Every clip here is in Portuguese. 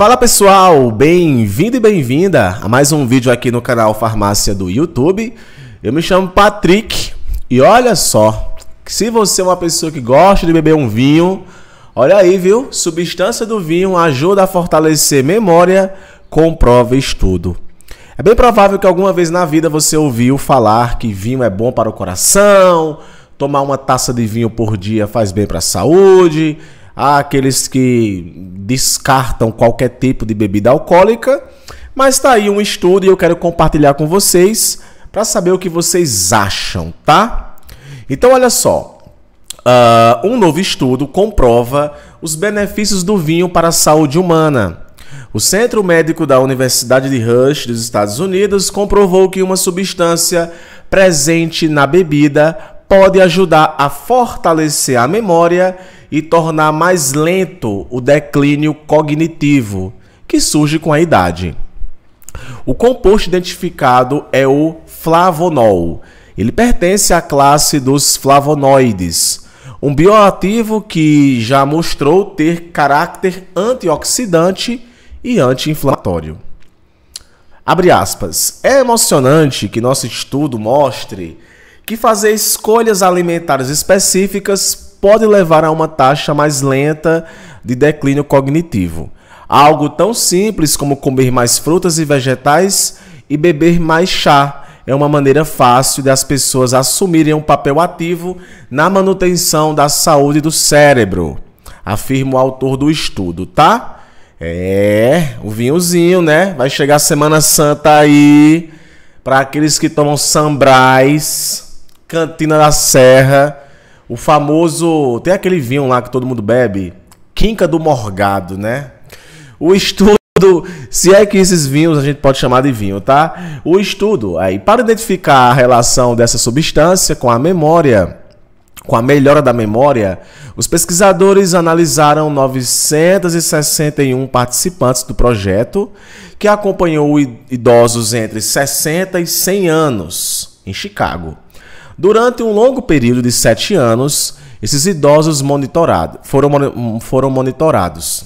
Fala pessoal, bem-vindo e bem-vinda a mais um vídeo aqui no canal Farmácia do YouTube. Eu me chamo Patrick e olha só, se você é uma pessoa que gosta de beber um vinho, olha aí, viu? Substância do vinho ajuda a fortalecer memória, comprova estudo. É bem provável que alguma vez na vida você ouviu falar que vinho é bom para o coração, tomar uma taça de vinho por dia faz bem para a saúde, há aqueles que descartam qualquer tipo de bebida alcoólica, mas está aí um estudo e eu quero compartilhar com vocês para saber o que vocês acham, tá? Então, olha só. Uh, um novo estudo comprova os benefícios do vinho para a saúde humana. O Centro Médico da Universidade de Rush, dos Estados Unidos, comprovou que uma substância presente na bebida pode ajudar a fortalecer a memória e tornar mais lento o declínio cognitivo que surge com a idade. O composto identificado é o flavonol. Ele pertence à classe dos flavonoides, um bioativo que já mostrou ter caráter antioxidante e anti-inflamatório. Abre aspas. É emocionante que nosso estudo mostre que fazer escolhas alimentares específicas pode levar a uma taxa mais lenta de declínio cognitivo. Algo tão simples como comer mais frutas e vegetais e beber mais chá é uma maneira fácil das pessoas assumirem um papel ativo na manutenção da saúde do cérebro, afirma o autor do estudo, tá? É, o vinhozinho, né? Vai chegar a Semana Santa aí para aqueles que tomam sambrais. Cantina da Serra, o famoso. Tem aquele vinho lá que todo mundo bebe, Quinca do Morgado, né? O estudo. Se é que esses vinhos a gente pode chamar de vinho, tá? O estudo aí para identificar a relação dessa substância com a memória com a melhora da memória, os pesquisadores analisaram 961 participantes do projeto que acompanhou idosos entre 60 e 100 anos em Chicago. Durante um longo período de sete anos, esses idosos monitorado, foram, hum, foram monitorados.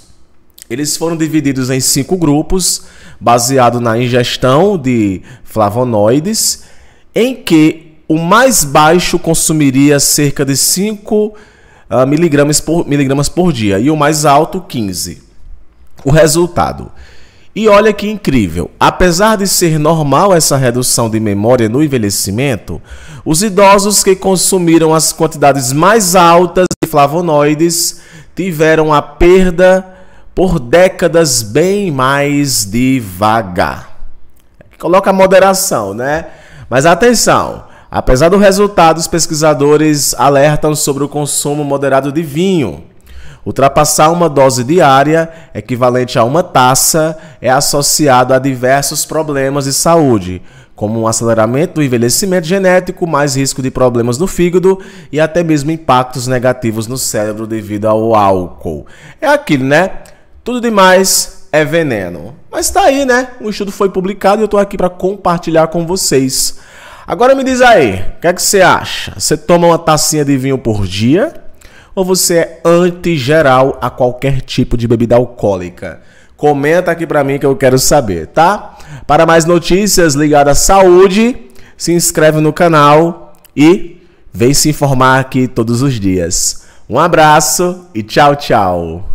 Eles foram divididos em cinco grupos, baseado na ingestão de flavonoides, em que o mais baixo consumiria cerca de 5 uh, ah, miligramas, por, miligramas por dia e o mais alto 15. O resultado: e olha que incrível, apesar de ser normal essa redução de memória no envelhecimento, os idosos que consumiram as quantidades mais altas de flavonoides tiveram a perda por décadas bem mais devagar. Coloca moderação, né? Mas atenção, apesar do resultado, os pesquisadores alertam sobre o consumo moderado de vinho Ultrapassar uma dose diária, equivalente a uma taça, é associado a diversos problemas de saúde, como um aceleramento do envelhecimento genético, mais risco de problemas no fígado e até mesmo impactos negativos no cérebro devido ao álcool. É aquilo, né? Tudo demais é veneno. Mas tá aí, né? O estudo foi publicado e eu tô aqui para compartilhar com vocês. Agora me diz aí, o que é que você acha? Você toma uma tacinha de vinho por dia? Ou você antigeral a qualquer tipo de bebida alcoólica. Comenta aqui para mim que eu quero saber, tá? Para mais notícias ligadas à saúde, se inscreve no canal e vem se informar aqui todos os dias. Um abraço e tchau, tchau.